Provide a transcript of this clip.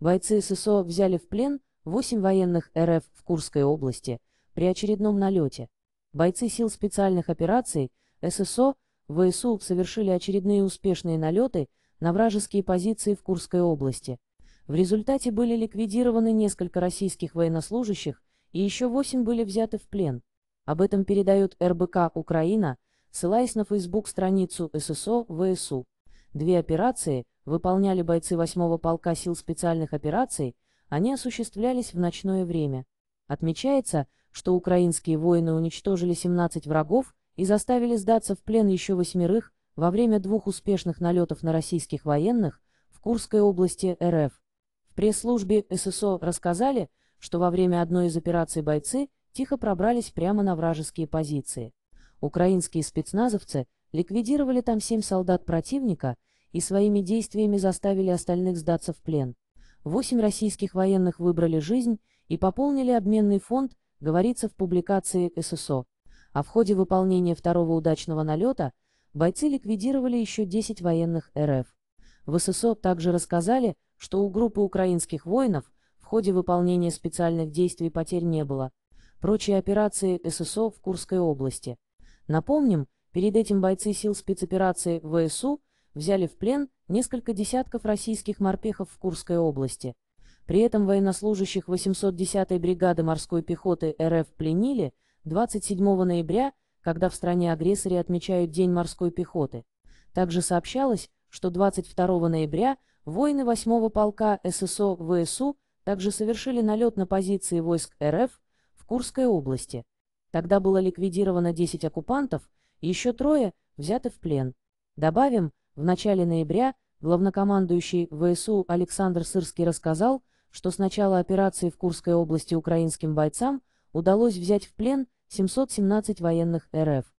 Бойцы ССО взяли в плен 8 военных РФ в Курской области при очередном налете. Бойцы сил специальных операций ССО ВСУ совершили очередные успешные налеты на вражеские позиции в Курской области. В результате были ликвидированы несколько российских военнослужащих и еще 8 были взяты в плен. Об этом передает РБК «Украина», ссылаясь на фейсбук-страницу ССО ВСУ. Две операции выполняли бойцы 8-го полка сил специальных операций, они осуществлялись в ночное время. Отмечается, что украинские воины уничтожили 17 врагов и заставили сдаться в плен еще восьмерых во время двух успешных налетов на российских военных в Курской области РФ. В пресс-службе ССО рассказали, что во время одной из операций бойцы тихо пробрались прямо на вражеские позиции. Украинские спецназовцы ликвидировали там семь солдат противника – и своими действиями заставили остальных сдаться в плен. Восемь российских военных выбрали жизнь и пополнили обменный фонд, говорится в публикации ССО. А в ходе выполнения второго удачного налета бойцы ликвидировали еще 10 военных РФ. В ССО также рассказали, что у группы украинских воинов в ходе выполнения специальных действий потерь не было. Прочие операции ССО в Курской области. Напомним, перед этим бойцы сил спецоперации ВСУ взяли в плен несколько десятков российских морпехов в Курской области. При этом военнослужащих 810-й бригады морской пехоты РФ пленили 27 ноября, когда в стране агрессоре отмечают День морской пехоты. Также сообщалось, что 22 ноября воины 8-го полка ССО ВСУ также совершили налет на позиции войск РФ в Курской области. Тогда было ликвидировано 10 оккупантов, еще трое взяты в плен. Добавим, в начале ноября главнокомандующий ВСУ Александр Сырский рассказал, что с начала операции в Курской области украинским бойцам удалось взять в плен 717 военных РФ.